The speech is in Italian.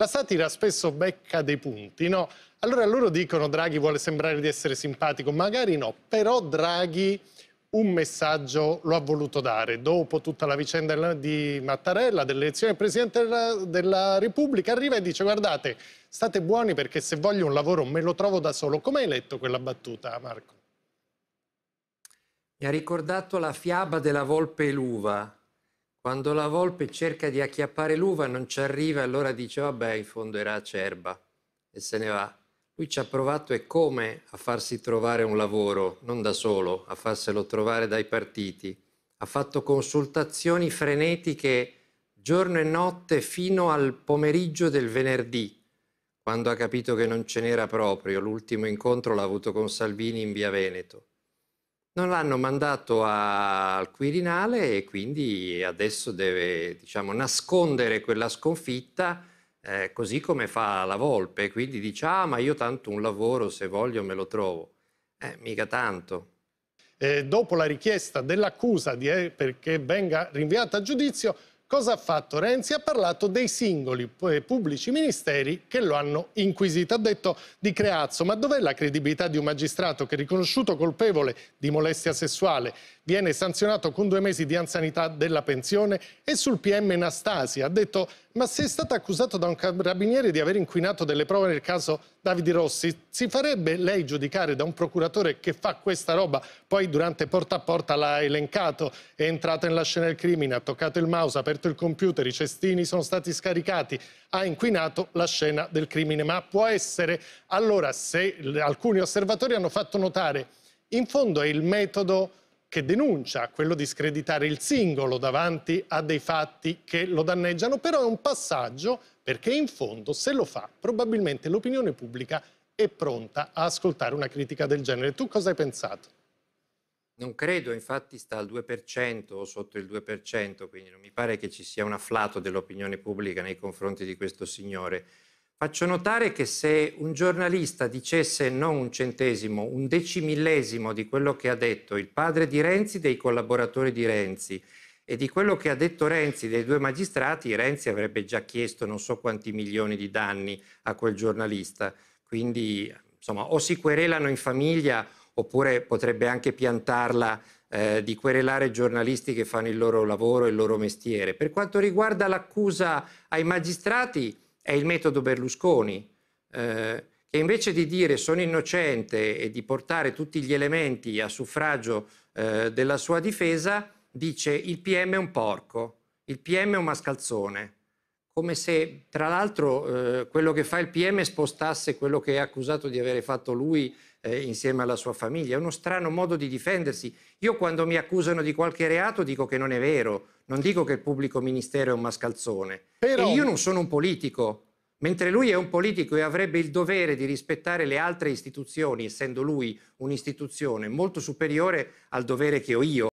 la satira spesso becca dei punti, no? Allora loro dicono Draghi vuole sembrare di essere simpatico, magari no, però Draghi un messaggio lo ha voluto dare. Dopo tutta la vicenda di Mattarella, dell'elezione del Presidente della, della, Repubblica, arriva e dice guardate, state buoni perché se voglio un lavoro me lo trovo da solo. Come hai letto quella battuta, Marco? Mi ha ricordato la fiaba della volpe e l'uva, quando la volpe cerca di acchiappare l'uva non ci arriva, allora dice vabbè, in fondo era acerba e se ne va. Lui ci ha provato e come a farsi trovare un lavoro, non da solo, a farselo trovare dai partiti. Ha fatto consultazioni frenetiche giorno e notte fino al pomeriggio del venerdì, quando ha capito che non ce n'era proprio. L'ultimo incontro l'ha avuto con Salvini in via Veneto. Non l'hanno mandato a, al Quirinale e quindi adesso deve diciamo, nascondere quella sconfitta eh, così come fa la Volpe. Quindi dice, ah ma io tanto un lavoro se voglio me lo trovo. Eh, mica tanto. Eh, dopo la richiesta dell'accusa eh, perché venga rinviata a giudizio, Cosa ha fatto? Renzi ha parlato dei singoli eh, pubblici ministeri che lo hanno inquisito. Ha detto di Creazzo, ma dov'è la credibilità di un magistrato che riconosciuto colpevole di molestia sessuale viene sanzionato con due mesi di anzianità della pensione e sul PM Nastasi ha detto ma se è stato accusato da un carabiniere di aver inquinato delle prove nel caso Davide Rossi, si farebbe lei giudicare da un procuratore che fa questa roba? Poi durante Porta a Porta l'ha elencato, è entrato nella scena del crimine, ha toccato il mouse, ha aperto il computer, i cestini sono stati scaricati, ha inquinato la scena del crimine. Ma può essere, allora, se alcuni osservatori hanno fatto notare, in fondo è il metodo che denuncia, quello di screditare il singolo davanti a dei fatti che lo danneggiano, però è un passaggio perché in fondo se lo fa probabilmente l'opinione pubblica è pronta a ascoltare una critica del genere. Tu cosa hai pensato? Non credo, infatti sta al 2% o sotto il 2%, quindi non mi pare che ci sia un afflato dell'opinione pubblica nei confronti di questo signore. Faccio notare che se un giornalista dicesse non un centesimo, un decimillesimo di quello che ha detto il padre di Renzi, dei collaboratori di Renzi e di quello che ha detto Renzi dei due magistrati, Renzi avrebbe già chiesto non so quanti milioni di danni a quel giornalista. Quindi, insomma, o si querelano in famiglia oppure potrebbe anche piantarla eh, di querelare giornalisti che fanno il loro lavoro e il loro mestiere. Per quanto riguarda l'accusa ai magistrati, è il metodo Berlusconi, eh, che invece di dire sono innocente e di portare tutti gli elementi a suffragio eh, della sua difesa, dice il PM è un porco, il PM è un mascalzone. Come se, tra l'altro, eh, quello che fa il PM spostasse quello che è accusato di avere fatto lui eh, insieme alla sua famiglia. È uno strano modo di difendersi. Io quando mi accusano di qualche reato dico che non è vero, non dico che il pubblico ministero è un mascalzone. Però... E io non sono un politico, mentre lui è un politico e avrebbe il dovere di rispettare le altre istituzioni, essendo lui un'istituzione molto superiore al dovere che ho io.